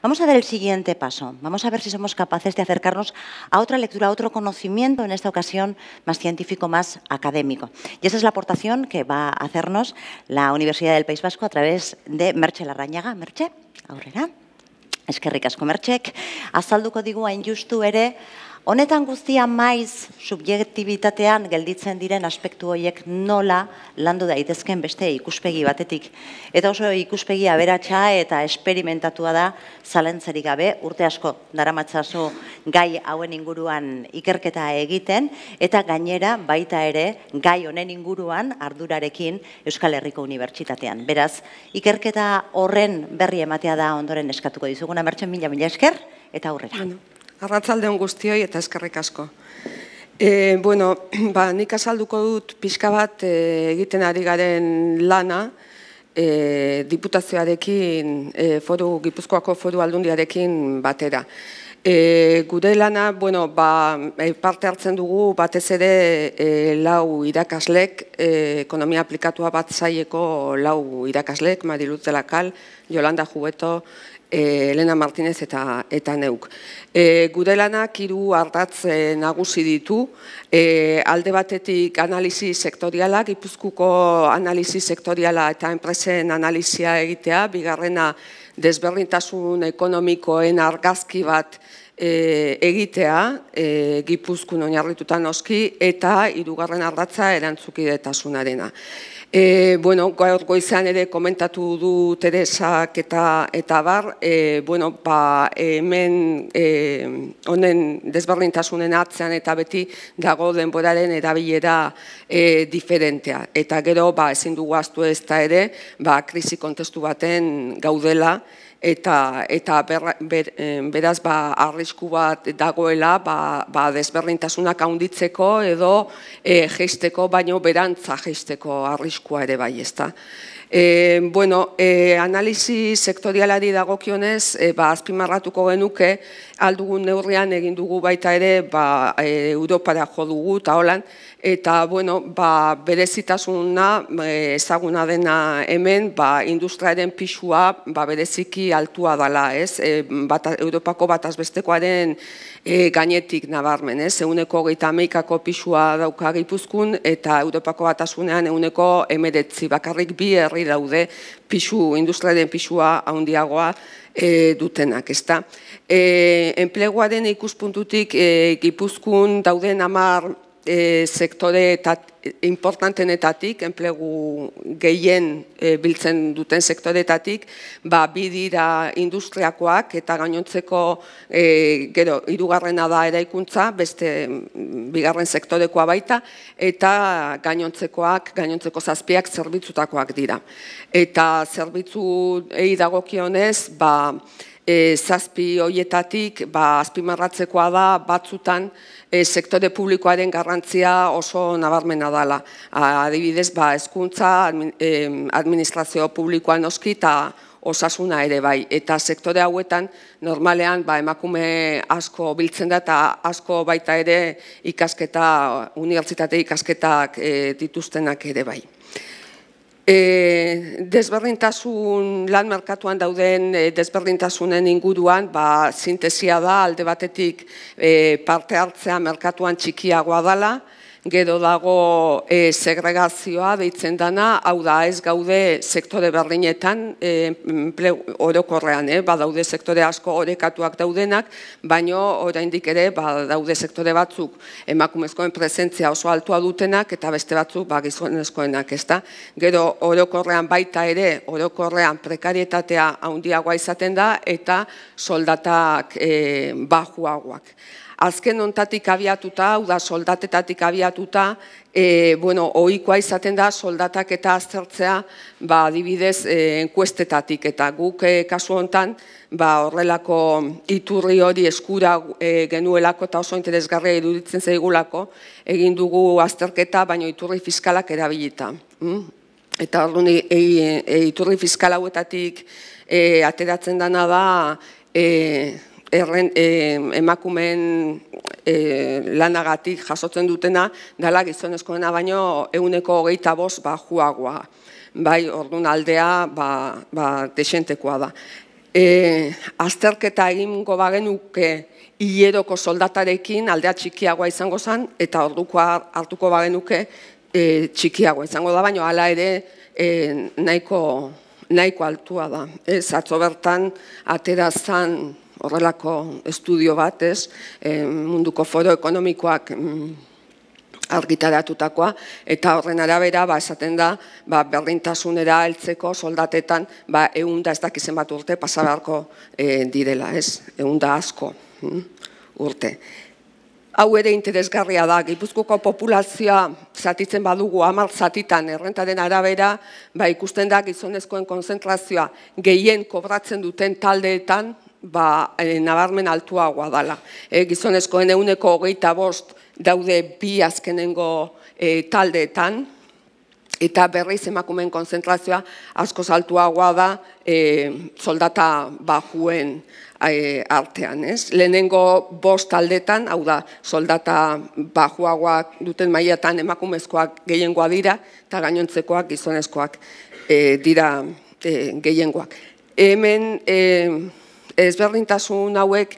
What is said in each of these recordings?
Vamos a dar el siguiente paso. Vamos a ver si somos capaces de acercarnos a otra lectura, a otro conocimiento, en esta ocasión más científico, más académico. Y esa es la aportación que va a hacernos la Universidad del País Vasco a través de Merche Larrañaga. Merche, aurrera. Eskerrik asko Hasta azalduko Digo, en justu ere Honetan guztia maiz subjektibitatean gelditzen diren aspektu horiek nola landu daitezken beste ikuspegi batetik. Eta oso ikuspegi aberatsa eta esperimentatua da zalentzerik gabe urte asko daramatzazu gai hauen inguruan ikerketa egiten eta gainera baita ere gai honen inguruan ardurarekin Euskal Herriko Unibertsitatean. Beraz, ikerketa horren berri ematea da ondoren eskatuko dizuguna mertxen mila mila esker eta aurrera. Arratzaldeon guztioi eta eskerrik asko. E, bueno, ba, nik azalduko dut pixka bat eh, egiten ari garen lana e, diputazioarekin, e, foru, gipuzkoako foru aldundiarekin batera. E, gure lana, bueno, ba, parte hartzen dugu batez ere e, lau irakaslek, e, ekonomia aplikatua bat zaieko lau irakaslek, Mari Kal, Jolanda Jubeto, Eh, Elena Martínez eta eta neuk. E, gure lanak hiru ardatz eh, nagusi ditu. E, alde batetik analisi sektoriala, Gipuzkuko analisi sektoriala eta enpresen analisia egitea, bigarrena desberdintasun ekonomikoen argazki bat e, egitea, e, Gipuzkun oinarritutan oski, eta hirugarren ardatza erantzukidetasunarena. E, bueno, gaur goizan ere komentatu du Teresak eta eta bar, e, bueno, ba, hemen e, honen desberdintasunen atzean eta beti dago denboraren erabilera e, diferentea. Eta gero, ba, ezin dugu aztu ez da ere, ba, krisi kontestu baten gaudela, eta eta beraz ba arrisku bat dagoela ba, ba desberdintasunak handitzeko edo e, geisteko baino berantza jeisteko arriskua ere bai, ezta. E, bueno, e, analizi sektorialari dagokionez, e, ba, azpimarratuko genuke, aldugun neurrian egin dugu baita ere, ba, e, Europara jo dugu, eta holan, eta bueno, ba, berezitasuna eh, ezaguna dena hemen ba, industriaren pisua ba, bereziki altua dala ez e, bat, Europako bat azbestekoaren e, gainetik nabarmen ez eguneko gaita ameikako pisua dauka gipuzkun eta Europako bat azunean eguneko bakarrik bi herri daude pisu, industriaren pisua handiagoa E, dutenak, ezta. E, enpleguaren ikuspuntutik e, gipuzkun dauden amar e, sektore importantenetatik, enplegu gehien e, biltzen duten sektoretatik, ba, dira industriakoak eta gainontzeko e, gero, irugarrena da eraikuntza, beste mm, bigarren sektorekoa baita, eta gainontzekoak, gainontzeko zazpiak zerbitzutakoak dira. Eta zerbitzu egi dagokionez, ba, e, zazpi hoietatik, ba, azpimarratzekoa da batzutan, e, sektore publikoaren garrantzia oso nabarmena dala. Adibidez, ba, eskuntza, administrazio publikoan oski eta osasuna ere bai. Eta sektore hauetan, normalean, ba, emakume asko biltzen da eta asko baita ere ikasketa, unibertsitate ikasketak eh, dituztenak ere bai. E, desberdintasun lan markatuan dauden e, desberdintasunen inguruan ba, sintesia da alde batetik e, parte hartzea merkatuan txikiagoa dela, gero dago e, segregazioa deitzen dana, hau da ez gaude sektore berdinetan, e, orokorrean, e, ba daude sektore asko orekatuak daudenak, baino oraindik ere ba daude sektore batzuk emakumezkoen presentzia oso altua dutenak eta beste batzuk ba gizonezkoenak, da. Gero orokorrean baita ere, orokorrean prekarietatea handiagoa izaten da eta soldatak e, bajuagoak azken ontatik abiatuta, hau da soldatetatik abiatuta, e, bueno, ohikoa izaten da soldatak eta aztertzea, ba, adibidez, e, enkuestetatik eta guk e, kasu hontan, ba, horrelako iturri hori eskura e, genuelako eta oso interesgarria iruditzen zaigulako, egin dugu azterketa, baino iturri fiskalak erabilita. Mm? Eta hori e, iturri fiskal hauetatik e, ateratzen dana da, e, erren, eh, emakumeen eh, lanagatik jasotzen dutena, dala gizonezkoena baino euneko hogeita boz ba, juagoa. Bai, orduan aldea, ba, ba, desentekoa da. E, azterketa egin goba genuke hileroko soldatarekin aldea txikiagoa izango zen, eta orduko hartuko bagenuke e, txikiagoa izango da, baino hala ere nahiko, nahiko altua da. Ez, atzo bertan, atera zan, horrelako estudio bat, ez, eh, munduko foro ekonomikoak mm, argitaratutakoa, eta horren arabera, ba, esaten da, ba, berdintasunera heltzeko soldatetan, ba, eunda ez dakizen bat urte pasabarko e, eh, direla, ez, eunda asko mm, urte. Hau ere interesgarria da, gipuzkuko populazioa zatitzen badugu, amal zatitan errentaren arabera, ba, ikusten da gizonezkoen konzentrazioa gehien kobratzen duten taldeetan, ba, e, nabarmen altuagoa dala. E, gizonezkoen hogeita bost daude bi azkenengo e, taldeetan, eta berriz emakumeen konzentrazioa asko saltuagoa da e, soldata bajuen e, artean, ez? Lehenengo bost taldetan, hau da, soldata bajuagoak duten mailetan emakumezkoak gehiengoa dira eta gainontzekoak gizonezkoak e, dira e, gehiengoak. Hemen e, ezberdintasun hauek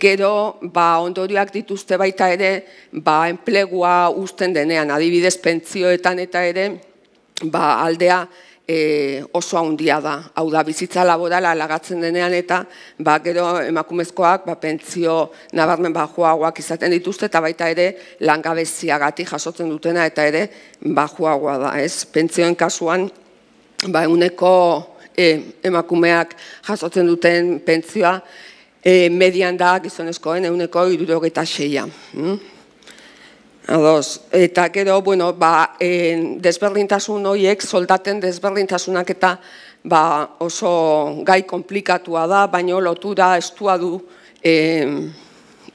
gero ba, ondorioak dituzte baita ere ba, enplegua usten denean, adibidez pentsioetan eta ere ba, aldea e, oso handia da. Hau da, bizitza laborala lagatzen denean eta ba, gero emakumezkoak ba, pentsio nabarmen bajuagoak izaten dituzte eta baita ere gati jasotzen dutena eta ere bajuagoa da. Ez? Pentsioen kasuan ba, uneko, Eh, emakumeak jasotzen duten pentsioa, eh, median da gizonezkoen euneko irurogeta seia. Mm? Ados, eta gero, bueno, ba, desberdintasun horiek, soldaten desberdintasunak eta ba, oso gai komplikatua da, baino lotura estua du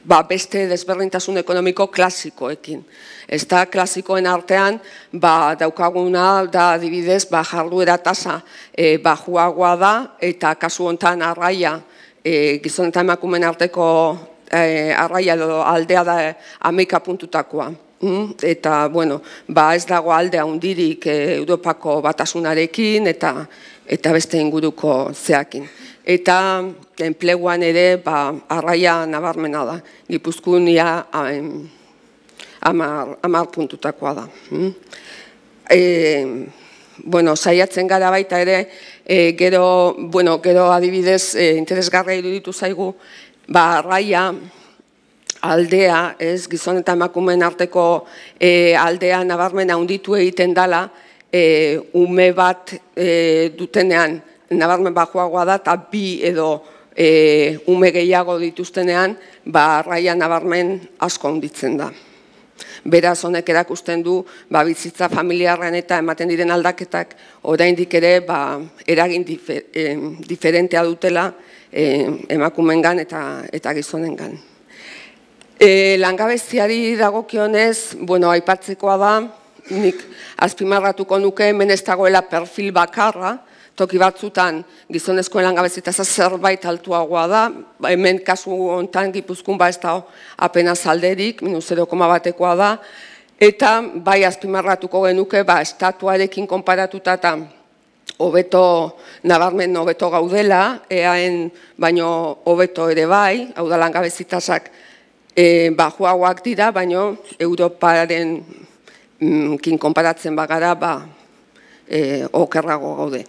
ba, beste desberdintasun ekonomiko klasikoekin. Ez da klasikoen artean ba, daukaguna da adibidez ba, jarduera tasa e, ba, juagoa da eta kasu hontan arraia e, gizon emakumen arteko e, arraia aldea da e, amika puntutakoa. Mm, eta, bueno, ba ez dago alde handirik e, Europako batasunarekin eta eta beste inguruko zeakin. Eta enpleguan ere, ba, arraia nabarmena da. Gipuzkunia amar, amar puntutakoa da. E, bueno, saiatzen gara baita ere, e, gero, bueno, gero adibidez, e, interesgarra iruditu zaigu, ba, arraia, aldea, ez, gizon eta emakumeen arteko e, aldea nabarmena handitu egiten dala, eh, ume bat eh, dutenean, nabarmen bajoagoa da, eta bi edo ume gehiago dituztenean, ba, raia nabarmen asko handitzen da. Beraz, honek erakusten du, ba, bizitza familiarren eta ematen diren aldaketak, oraindik ere, ba, eragin diferentea dutela, e, emakumengan eta eta gizonengan. E, langabeziari dagokionez, bueno, aipatzekoa da, nik azpimarratuko nuke hemen ez dagoela perfil bakarra, toki batzutan gizonezkoen langabezitaza zerbait altuagoa da, hemen kasu hontan gipuzkun ba ez da apenas alderik, minu 0,1 batekoa da, eta bai azpimarratuko genuke ba estatuarekin konparatuta eta hobeto nabarmen hobeto gaudela, eaen baino hobeto ere bai, hau da langabezitazak e, eh, ba, joagoak dira, baino Europaren mm, kin konparatzen bagara, ba, e, okerrago gaude.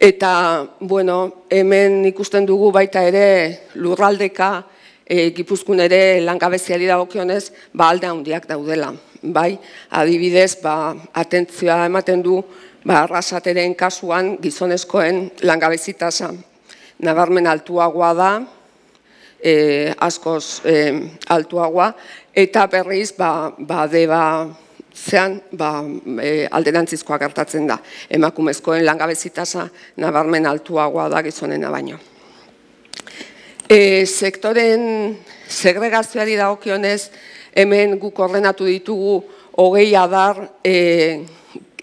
Eta, bueno, hemen ikusten dugu baita ere lurraldeka, e, eh, gipuzkun ere langabeziari da ba alde handiak daudela. Bai, adibidez, ba, atentzioa ematen du, ba, arrasateren kasuan gizonezkoen langabezitasa. Nabarmen altuagoa da, e, askoz eh, altuagoa, eta berriz, ba, ba, ba zean, ba, eh, alderantzizkoa gertatzen da. Emakumezkoen langabezitasa nabarmen altuagoa da gizonena baino. E, sektoren segregazioari dagokionez, hemen guk ordenatu ditugu hogei adar e,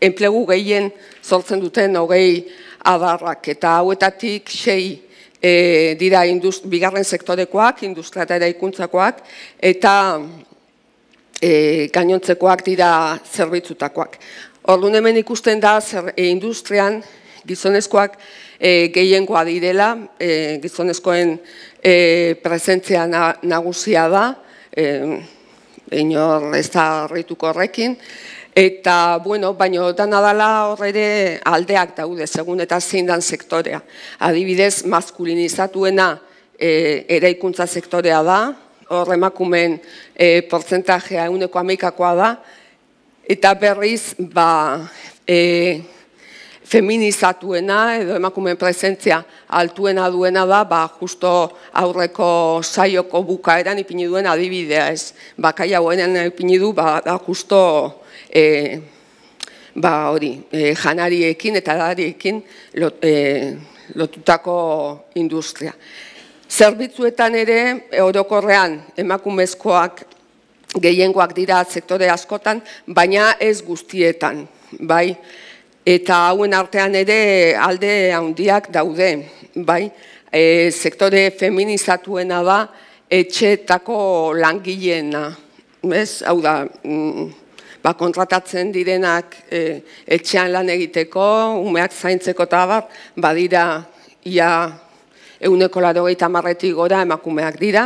enplegu gehien sortzen duten hogei adarrak eta hauetatik sei e, dira indust, bigarren sektorekoak, industria eta eraikuntzakoak, eta e, gainontzekoak dira zerbitzutakoak. Ordu hemen ikusten da, zer, e, industrian gizonezkoak e, gehiengoa direla, e, gizonezkoen e, presentzia nagusia da, e, inor ez da horrekin, Eta, bueno, baino dana dala horre aldeak daude, segun eta zein dan sektorea. Adibidez, maskulinizatuena e, eh, eraikuntza sektorea da, hor emakumen e, eh, portzentajea uneko da, eta berriz, ba, e, feminizatuena edo emakumen presentzia altuena duena da, ba, justo aurreko saioko bukaeran ipini duen adibidea ez. Ba, kai ba, da justo e, ba hori, e, janariekin eta dariekin lot, eh, lotutako industria. Zerbitzuetan ere, orokorrean emakumezkoak gehiengoak dira sektore askotan, baina ez guztietan, bai, eta hauen artean ere alde handiak daude, bai, e, sektore feminizatuena da, etxetako langileena, bez, hau da, mm, Ba, kontratatzen direnak e, etxean lan egiteko, umeak zaintzeko eta bat, badira ia euneko laro gaita marretik gora emakumeak dira.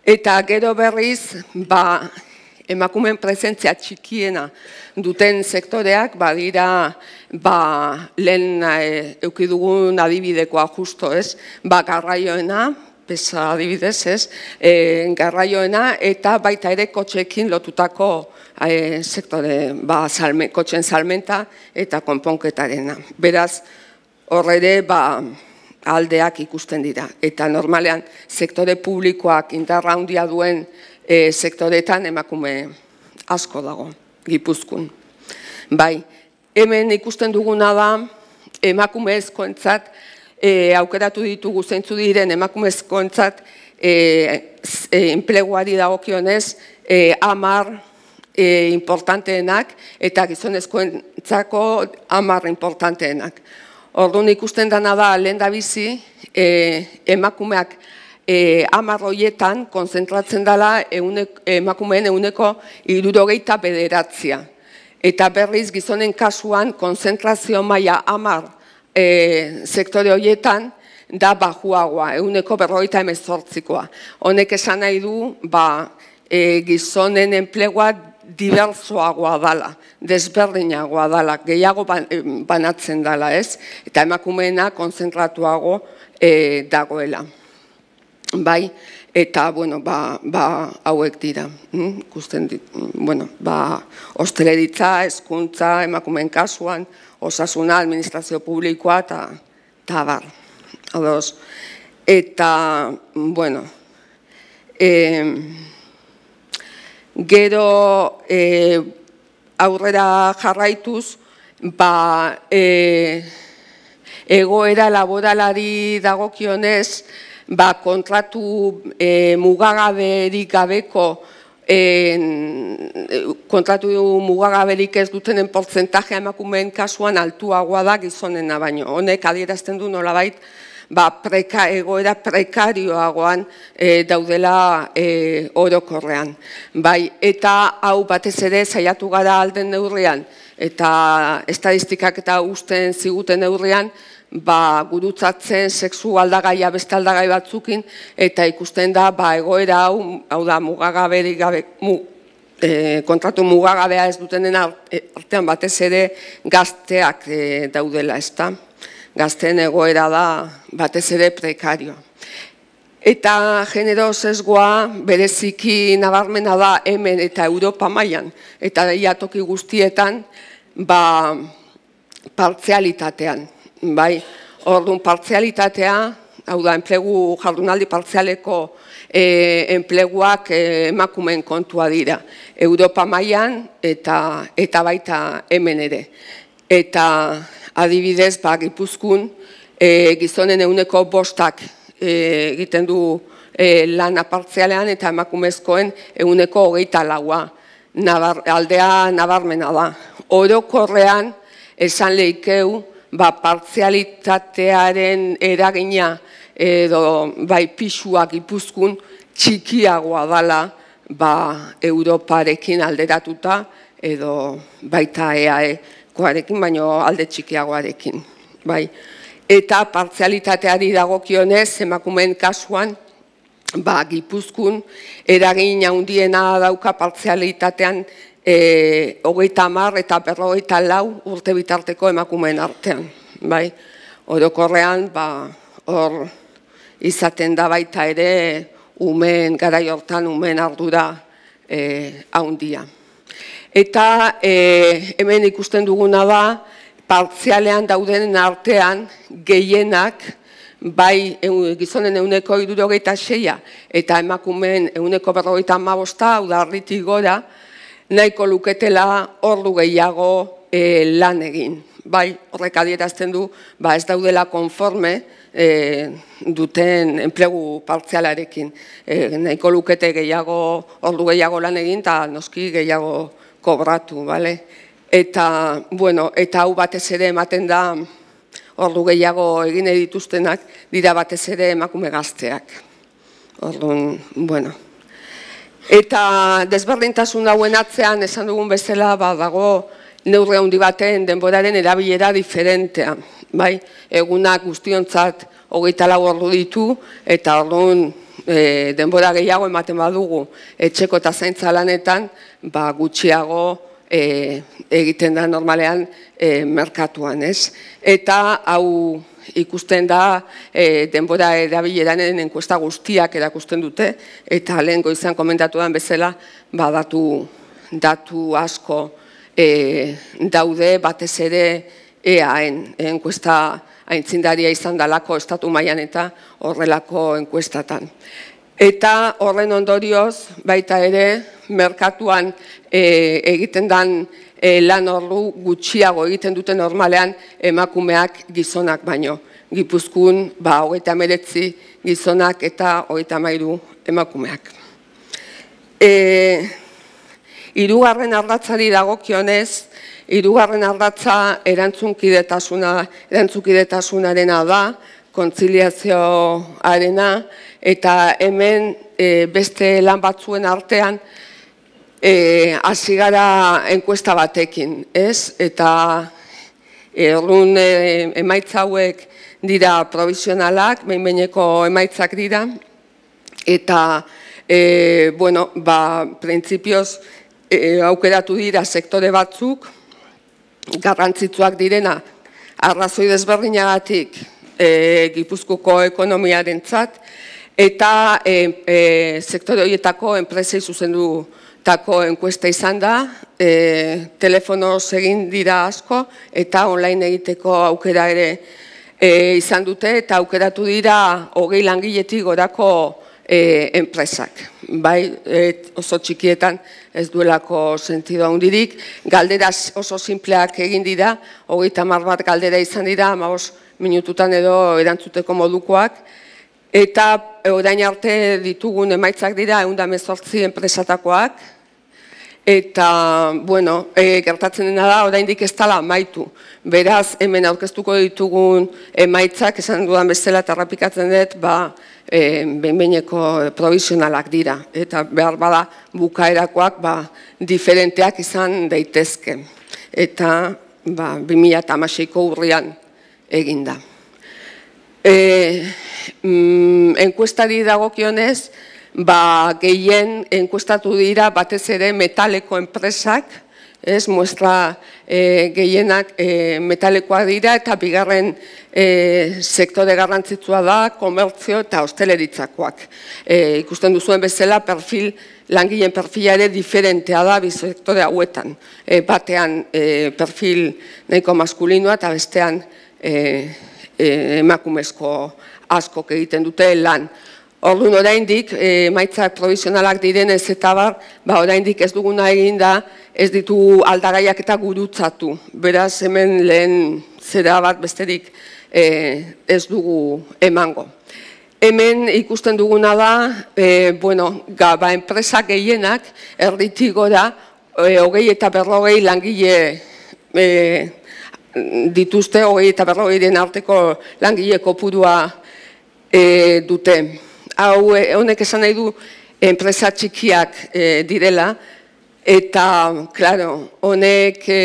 Eta gero berriz, ba, emakumen presentzia txikiena duten sektoreak, badira ba, lehen e, eukidugun adibidekoa justo ez, ba, pesa adibidez, ez, eh, garraioena eta baita ere kotxeekin lotutako e, sektore ba, salme, kotxen salmenta eta konponketarena. Beraz, horre ere ba, aldeak ikusten dira. Eta normalean, sektore publikoak indarra handia duen e, eh, sektoretan emakume asko dago, gipuzkun. Bai, hemen ikusten duguna da, emakume ezkoentzat, e, aukeratu ditugu zeintzu diren emakumezkoentzat e, e, enpleguari e, dagokionez e, amar e, importanteenak eta gizonezkoentzako amar importanteenak. Orduan ikusten dana da lehen da bizi e, emakumeak e, hoietan konzentratzen dala eunek, emakumeen euneko irurogeita bederatzia. Eta berriz gizonen kasuan konzentrazio maila amar e, sektore horietan da bajuagoa, eguneko berroita emezortzikoa. Honek esan nahi du, ba, e, gizonen enplegua diversoagoa dala, desberdinagoa dala, gehiago banatzen dala, ez? Eta emakumeena konzentratuago e, dagoela. Bai, eta, bueno, ba, ba hauek dira, hm? ikusten hm? bueno, ba, hosteleritza, eskuntza, emakumeen kasuan, osasuna, administrazio publikoa, eta ta Ados. Eta, bueno, e, gero e, aurrera jarraituz, ba, e, egoera laboralari dagokionez, ba, kontratu e, mugagaberik gabeko, en, kontratu mugagabelik ez dutenen portzentajea emakumeen kasuan altuagoa da gizonena baino. Honek adierazten du nolabait ba, preka, egoera prekarioagoan eh, daudela eh, orokorrean. Bai, eta hau batez ere saiatu gara alden neurrean eta estadistikak eta usten ziguten neurrean ba, gurutzatzen sexu aldagaia beste aldagai batzukin, eta ikusten da, ba, egoera hau, hau da, mugagaberi gabe, e, kontratu mugagabea ez dutenen e, artean batez ere gazteak e, daudela, ezta. da? Gazteen egoera da batez ere prekarioa. Eta genero zezgoa bereziki nabarmena da hemen eta Europa mailan eta daia toki guztietan ba, partzialitatean bai, orduan partzialitatea, hau da, enplegu jardunaldi partzialeko e, enpleguak e, eh, emakumen kontua dira. Europa mailan eta, eta baita hemen ere. Eta adibidez, ba, gipuzkun, eh, gizonen euneko bostak egiten du e, lan apartzialean eta emakumezkoen euneko hogeita laua. Nabar, aldea nabarmena da. Orokorrean esan lehikeu ba, partzialitatearen eragina edo bai pixua gipuzkun txikiagoa dala ba, Europarekin alderatuta edo baita eae e koarekin, baino alde txikiagoarekin. Bai. Eta partzialitateari dagokionez, emakumeen kasuan, ba, gipuzkun, eragin handiena dauka partzialitatean e, hogeita hamar eta berrogeita lau urte bitarteko emakumeen artean. Bai, orokorrean, ba, hor izaten da baita ere, umen, garai hortan umen ardura eh haundia. Eta e, hemen ikusten duguna da, partzialean dauden artean gehienak, bai gizonen euneko irurogeita seia, eta emakumeen euneko berrogeita mabosta, udarritik gora, nahiko luketela ordu gehiago eh, lan egin. Bai, horrek adierazten du, ba, ez daudela konforme e, duten enplegu partzialarekin. E, nahiko lukete gehiago ordu gehiago lan egin, eta noski gehiago kobratu, bale? Eta, bueno, eta hau batez ere ematen da, ordu gehiago egine dituztenak, dira batez ere emakume gazteak. Ordu, bueno... Eta desberdintasun dauen atzean esan dugun bezala badago neurre handi baten denboraren erabilera diferentea. Bai, egunak guztiontzat hogeita lau ordu ditu eta orduan e, denbora gehiago ematen badugu etxeko eta zaintza lanetan ba, gutxiago e, egiten da normalean e, merkatuan, ez? Eta hau ikusten da e, denbora erabileranen enkuesta guztiak erakusten dute, eta lehen goizan komentatu den bezala, badatu datu asko e, daude batez ere eaen enkuesta aintzindaria izan dalako estatu mailan eta horrelako enkuestatan. Eta horren ondorioz, baita ere, merkatuan e, egiten dan e, lan horru gutxiago egiten dute normalean emakumeak gizonak baino. Gipuzkun, ba, hogeita meretzi gizonak eta hogeita mairu emakumeak. E, irugarren ardatzari dagokionez, irugarren ardatza erantzunkidetasuna, erantzunkidetasunarena da, kontziliazioarena, eta hemen e, beste lan batzuen artean, e, hasi enkuesta batekin, ez? Eta errun eh, emaitzauek eh, emaitza hauek dira provisionalak, behinbeineko emaitzak dira, eta, bueno, ba, prinsipioz aukeratu dira sektore batzuk, garrantzitsuak direna, arrazoi desberdinagatik gipuzkuko ekonomiaren tzat, eta sektore horietako enpresei zuzendu du tako enkuesta izan da, e, telefono egin dira asko eta online egiteko aukera ere e, izan dute eta aukeratu dira hogei langiletik gorako e, enpresak. Bai, e, oso txikietan ez duelako sentido handirik, galdera oso simpleak egin dira, hogeita mar bat galdera izan dira, maoz minututan edo erantzuteko modukoak, Eta e, orain arte ditugun emaitzak dira eunda mezortzi enpresatakoak. Eta, bueno, e, gertatzen dena da, orain dik ez tala amaitu. Beraz, hemen aurkeztuko ditugun emaitzak, esan dudan bezala eta rapikatzen dut, ba, e, benbeineko provisionalak dira. Eta behar bada bukaerakoak, ba, diferenteak izan daitezke. Eta, ba, 2000 eta urrian eginda. E, mm, enkuestari dago ba, gehien enkuestatu dira batez ere metaleko enpresak, ez, muestra e, gehienak e, metalekoa dira eta bigarren e, sektore garrantzitsua da, komertzio eta hosteleritzakoak. E, ikusten duzuen bezala perfil, langileen perfila ere diferentea da bi sektore hauetan. E, batean e, perfil nahiko maskulinoa eta bestean... E, E, emakumezko asko egiten dute lan. Orduan oraindik e, maitzak provisionalak direnez eta bar, ba oraindik ez duguna egin da ez ditu aldagaiak eta gurutzatu. Beraz hemen lehen zera bat besterik e, ez dugu emango. Hemen ikusten duguna da, e, bueno, ga, ba, enpresa gehienak erritik gora, e, hogei eta berrogei langile e, dituzte hori eta berrogei den arteko langileko pudua e, eh, dute. Hau, eh, honek esan nahi du enpresa txikiak e, direla, eta, klaro, honek e,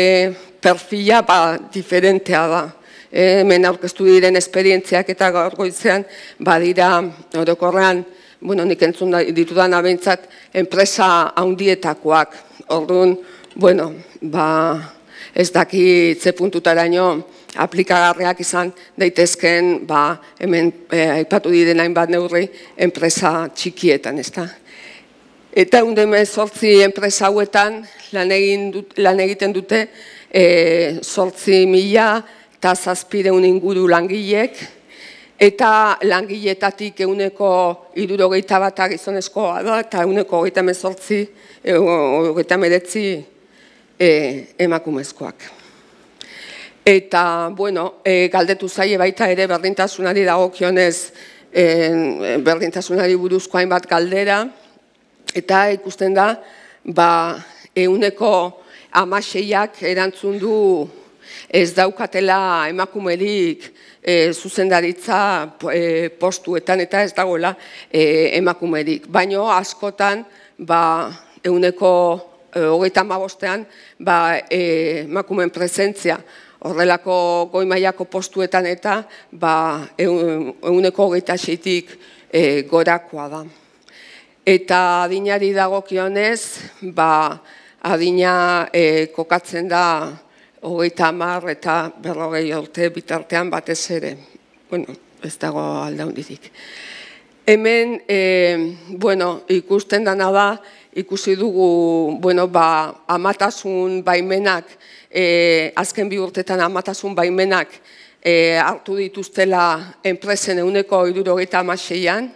perfila ba, diferentea da. E, hemen aurkeztu diren esperientziak eta gaur badira, orokorrean, bueno, nik entzun ditudan abentzat, enpresa haundietakoak. ordun bueno, ba, ez daki ze puntutaraino aplikagarriak izan daitezken ba, hemen eh, aipatu diren bat neurri enpresa txikietan, ez da. Eta hunde sortzi enpresa hauetan lan, egiten dute eh, zortzi mila eta zazpideun inguru langilek, eta langiletatik euneko irurogeita bat gizonezkoa da, eta euneko hogeita mezortzi, eh, hogeita e, emakumezkoak. Eta, bueno, e, galdetu zaie baita ere berdintasunari dagokionez e, berdintasunari buruzko hainbat galdera, eta ikusten da, ba, euneko amaseiak erantzun du ez daukatela emakumerik e, zuzendaritza e, postuetan eta ez dagoela e, emakumerik. Baino askotan, ba, euneko Eh, hogeita amabostean, ba, e, eh, makumen presentzia, horrelako goi postuetan eta ba, eguneko hogeita eh, gorakoa da. Eta adinari dagokionez, ba, adina kokatzen da hogeita amar eta berrogei orte bitartean batez ere. Bueno, ez dago alda Hemen, bueno, ikusten dana da, ba, ikusi dugu bueno, ba, amatasun baimenak, e, azken bi urtetan amatasun baimenak e, hartu dituztela enpresen euneko irurogeita amaseian,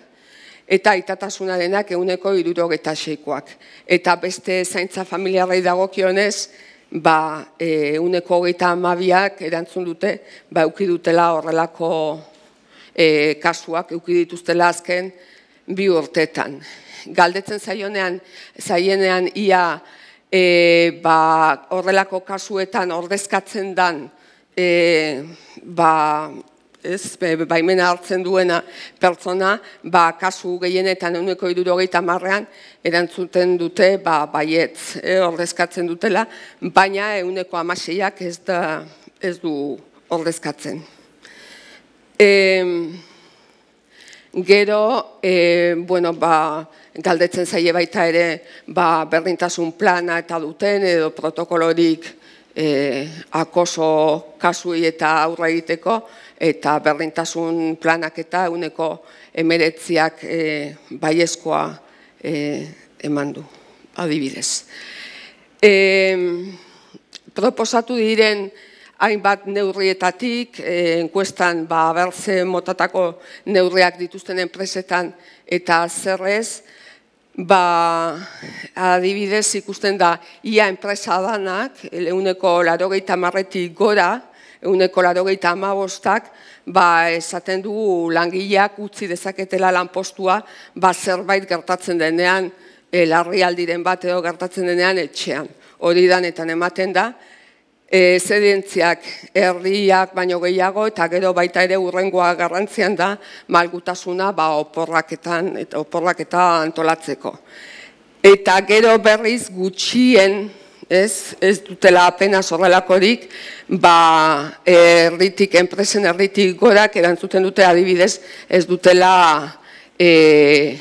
eta itatasunarenak euneko irurogeta seikoak. Eta beste zaintza familiarrei dagokionez, ba, e, euneko hogeita amabiak erantzun dute, ba, eukidutela horrelako e, kasuak, eukidituztela azken, bi urtetan. Galdetzen zaionean, zaienean ia e, ba, horrelako kasuetan ordezkatzen dan e, ba, ez, baimena hartzen duena pertsona, ba, kasu gehienetan uneko idurogeita marrean, erantzuten dute, ba, baiet, e, eh, ordezkatzen dutela, baina euneko amaseiak ez, da, ez du ordezkatzen. Gero, e, bueno, ba, galdetzen zaie baita ere, ba, berdintasun plana eta duten, edo protokolorik e, akoso kasui eta aurra egiteko, eta berdintasun planak eta uneko emeretziak e, eh, bai e, eman du, adibidez. E, proposatu diren, hainbat neurrietatik, e, eh, enkuestan ba, berze motatako neurriak dituzten enpresetan eta zerrez, ba, adibidez ikusten da, ia enpresa danak, eguneko larogeita marretik gora, eguneko larogeita amabostak, ba, esaten du langileak utzi dezaketela lanpostua, ba, zerbait gertatzen denean, larri aldiren bat edo gertatzen denean etxean. Hori danetan ematen da, zedentziak e, herriak baino gehiago eta gero baita ere urrengoa garrantzian da malgutasuna ba, oporraketan eta oporraketa antolatzeko. Eta gero berriz gutxien ez, ez dutela apena zorrelakorik, ba, erritik, enpresen erritik gorak erantzuten dute adibidez, ez dutela e,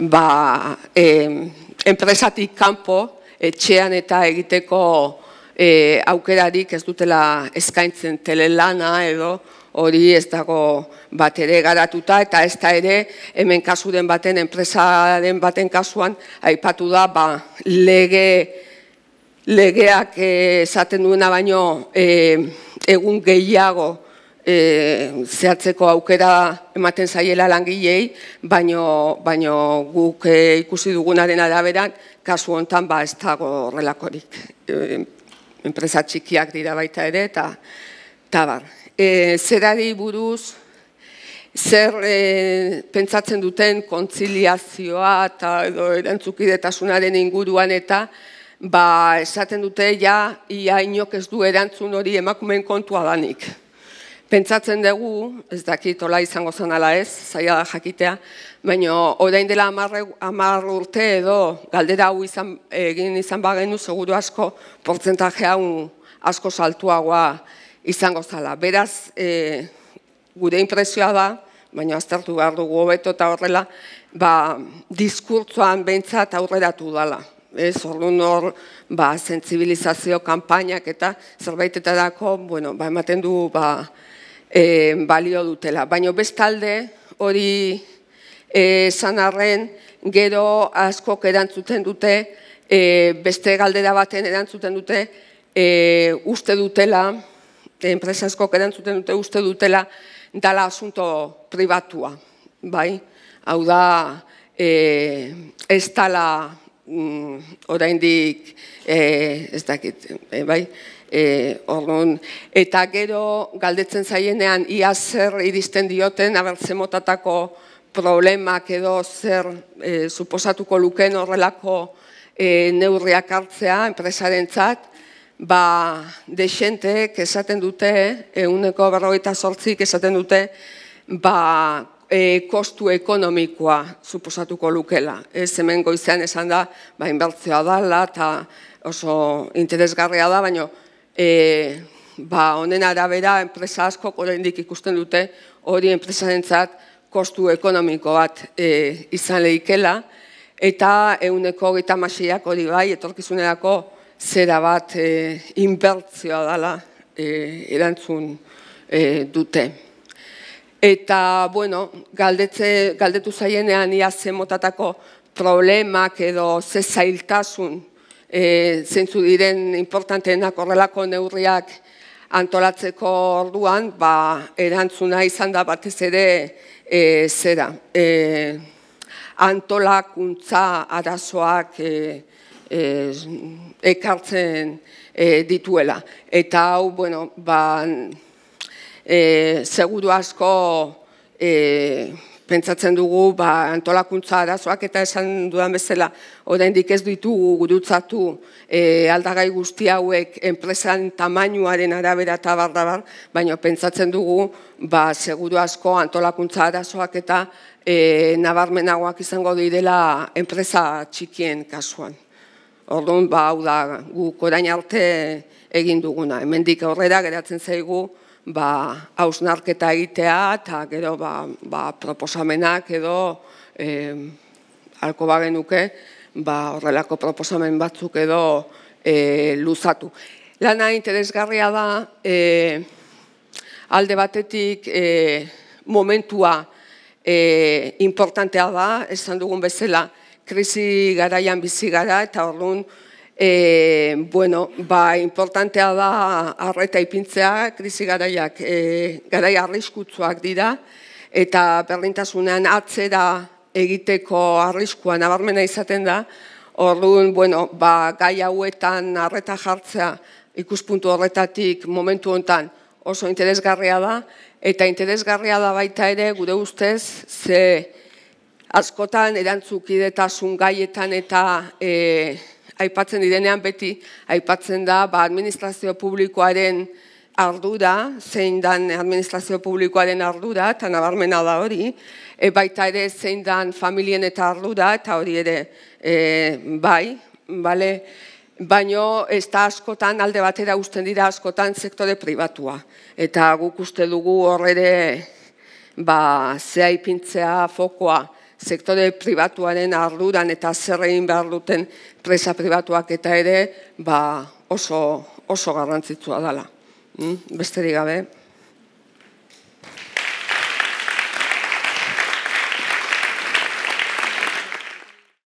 ba, enpresatik kanpo, etxean eta egiteko e, aukerarik ez dutela eskaintzen telelana edo hori ez dago bat ere garatuta eta ez da ere hemen den baten, enpresaren baten kasuan aipatu da ba, lege, legeak e, esaten duena baino e, egun gehiago e, zehatzeko aukera ematen zaiela langilei, baino, baino guk e, ikusi dugunaren araberan kasu hontan ba ez dago horrelakorik. E, enpresa txikiak dira baita ere, eta tabar. E, zerari buruz, zer e, pentsatzen duten kontziliazioa eta edo erantzukidetasunaren inguruan eta ba, esaten dute ja ia inok ez du erantzun hori emakumeen kontua danik. Pentsatzen dugu, ez dakit ola izango zen ez, zaila da jakitea, baina orain dela amarre, amar urte edo galdera hau egin izan bagenu seguru asko portzentajea un asko saltuagoa izango zala. Beraz, e, gure impresioa da, baina aztertu behar dugu hobeto eta horrela, ba, diskurtzoan behintzat aurreratu dala. Ez, ordu nor, ba, kampainak eta zerbaitetarako, bueno, ba, ematen du, ba, e, balio dutela. Baina bestalde hori e, eh, sanarren gero askok erantzuten dute, e, beste galdera baten erantzuten dute, e, uste dutela, enpresa asko erantzuten dute, uste dutela dala asunto pribatua. Bai? Hau da, e, ez dala, mm, oraindik, ez dakit, bai? E, eta gero galdetzen zaienean ia zer iristen dioten abertze problemak edo zer e, suposatuko luken horrelako e, neurriak hartzea enpresaren txat, ba, desentek esaten dute, eguneko berroita sortzi, esaten dute, ba, e, kostu ekonomikoa suposatuko lukela. Ez hemen goizean esan da, ba, inbertzioa dala eta oso interesgarria da, baina e, ba, honen arabera enpresa asko oraindik ikusten dute hori enpresarentzat kostu ekonomiko bat e, izan lehikela, eta euneko gita masiak hori bai, etorkizunerako zera bat e, inbertzioa dela e, erantzun e, dute. Eta, bueno, galdetze, galdetu zaienean ia ze motatako problemak edo ze zailtasun e, zeintzu diren importanteenak horrelako neurriak antolatzeko orduan, ba, erantzuna izan da batez ere e, zera. E, antolakuntza arazoak e, e ekartzen e, dituela. Eta hau, bueno, ba, e, seguru asko e, pentsatzen dugu ba, antolakuntza arazoak eta esan dudan bezala oraindik ez ditugu gurutzatu e, aldagai guzti hauek enpresan tamainuaren arabera eta bardabar, baina pentsatzen dugu ba, seguru asko antolakuntza arazoak eta e, nabarmenagoak izango direla enpresa txikien kasuan. Orduan, ba, hau da, gu korain arte egin duguna. Hemendik aurrera geratzen zaigu, ba, hausnarketa egitea eta gero ba, ba, proposamenak edo e, alko bagenuke ba, horrelako proposamen batzuk edo e, luzatu. Lana interesgarria da e, alde batetik e, momentua e, importantea da, esan dugun bezala, krisi garaian bizi gara eta horrun E, bueno, ba, importantea da arreta ipintzea, krisi garaiak, e, garai arriskutsuak dira, eta berdintasunean atzera egiteko arriskua nabarmena izaten da, Orduan, bueno, ba, gai hauetan harreta jartzea ikuspuntu horretatik momentu hontan oso interesgarria da, eta interesgarria da baita ere gure ustez, ze askotan erantzukidetasun gaietan eta eh, aipatzen direnean beti aipatzen da ba, administrazio publikoaren ardura, zein dan administrazio publikoaren ardura, eta nabarmena da hori, e, baita ere zein dan familien eta ardura, eta hori ere e, bai, bale, baino ez da askotan alde batera uzten dira askotan sektore pribatua. Eta guk uste dugu horre ere ba, zea ipintzea fokoa, sektore pribatuaren arduran eta zerrein egin behar duten presa pribatuak eta ere ba oso, oso garrantzitsua dela. Mm? Besterik gabe,